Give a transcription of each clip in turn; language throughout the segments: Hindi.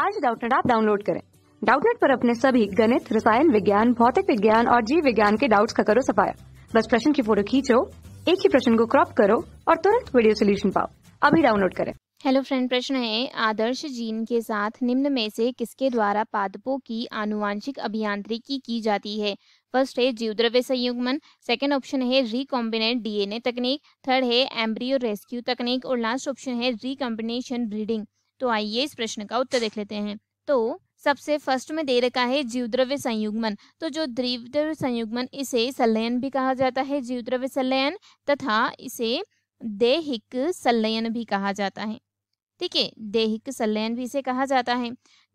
आज डाउटनेट आप डाउनलोड करें डाउटनेट पर अपने सभी गणित रसायन विज्ञान भौतिक विज्ञान और जीव विज्ञान के डाउट्स का करो सफाया बस प्रश्न की फोटो खींचो एक ही प्रश्न को क्रॉप करो और तुरंत वीडियो सोल्यूशन पाओ अभी डाउनलोड करें हेलो फ्रेंड प्रश्न है आदर्श जीन के साथ निम्न में से किसके द्वारा पादपों की आनुवांशिक अभियांत्रिकी की जाती है फर्स्ट है जीवद्रव्य संयुग्मन सेकंड ऑप्शन है रिकॉम्बिनेट डीएनए तकनीक थर्ड है एम्ब्रियो रेस्क्यू तकनीक और लास्ट ऑप्शन है रिकॉम्बिनेशन ब्रीडिंग तो आइए इस प्रश्न का उत्तर देख लेते हैं तो सबसे फर्स्ट में दे रखा है जीवद्रव्य संयुग्मन तो जो द्रव्य संयुग्मन इसे संलयन भी कहा जाता है जीवद्रव्य संलयन तथा इसे देहिक संलयन भी कहा जाता है ठीक है देहिक संलयन भी इसे कहा जाता है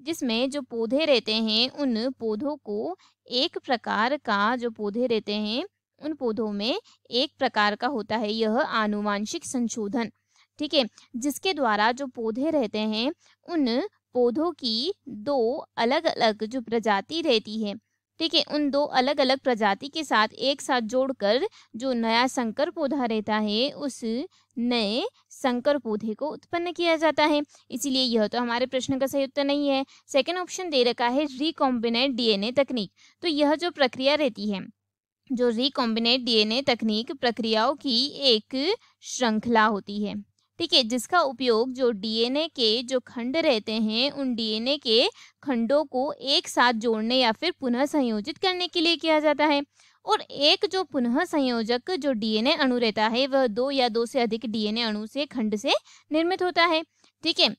जिसमें जो पौधे रहते हैं उन पौधों को एक प्रकार का जो पौधे रहते हैं उन पौधों में एक प्रकार का होता है यह आनुवांशिक संशोधन ठीक है जिसके द्वारा जो पौधे रहते हैं उन पौधों की दो अलग अलग जो प्रजाति रहती है ठीक है उन दो अलग अलग प्रजाति के साथ एक साथ जोड़कर जो नया संकर पौधा रहता है उस नए संकर पौधे को उत्पन्न किया जाता है इसीलिए यह तो हमारे प्रश्न का सही उत्तर नहीं है सेकंड ऑप्शन दे रखा है रिकॉम्बिनेट डीएनए तकनीक तो यह जो प्रक्रिया रहती है जो रिकॉम्बिनेट डीएनए तकनीक प्रक्रियाओं की एक श्रृंखला होती है ठीक है जिसका उपयोग जो डीएनए के जो खंड रहते हैं उन डीएनए के खंडों को एक साथ जोड़ने या फिर पुनः संयोजित करने के लिए किया जाता है और एक जो पुनः संयोजक जो डीएनए अणु रहता है वह दो या दो से अधिक डीएनए अणु से खंड से निर्मित होता है ठीक है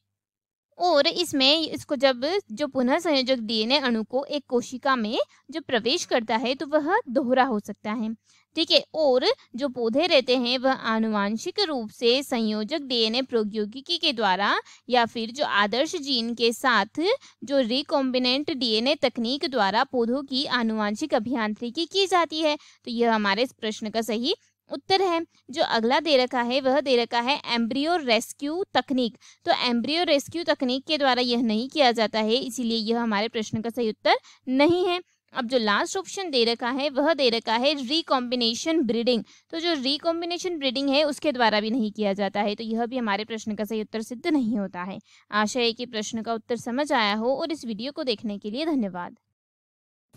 और इसमें इसको जब जो पुनः संयोजक डीएनए अणु को एक कोशिका में जो प्रवेश करता है तो वह दोहरा हो सकता है ठीक है और जो पौधे रहते हैं वह आनुवांशिक रूप से संयोजक डीएनए प्रौद्योगिकी के द्वारा या फिर जो आदर्श जीन के साथ जो रिकॉम्बिनेंट डीएनए तकनीक द्वारा पौधों की आनुवांशिक अभियांत्रिकी की जाती है तो यह हमारे इस प्रश्न का सही उत्तर है जो अगला दे रखा है वह दे रखा है एम्ब्रियो रेस्क्यू तकनीक तो एम्ब्रियो रेस्क्यू तकनीक के द्वारा यह नहीं किया जाता है इसीलिए यह हमारे प्रश्न का सही उत्तर नहीं है अब जो लास्ट ऑप्शन दे रखा है वह दे रखा है रिकॉम्बिनेशन ब्रीडिंग तो जो रिकॉम्बिनेशन ब्रीडिंग है उसके द्वारा भी नहीं किया जाता है तो यह भी हमारे प्रश्न का सही उत्तर सिद्ध नहीं होता है आशा है कि प्रश्न का उत्तर समझ आया हो और इस वीडियो को देखने के लिए धन्यवाद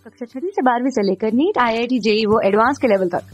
कक्षा छठी से बारहवीं से लेकर NEET I I T JEE वो एडवांस के लेवल तक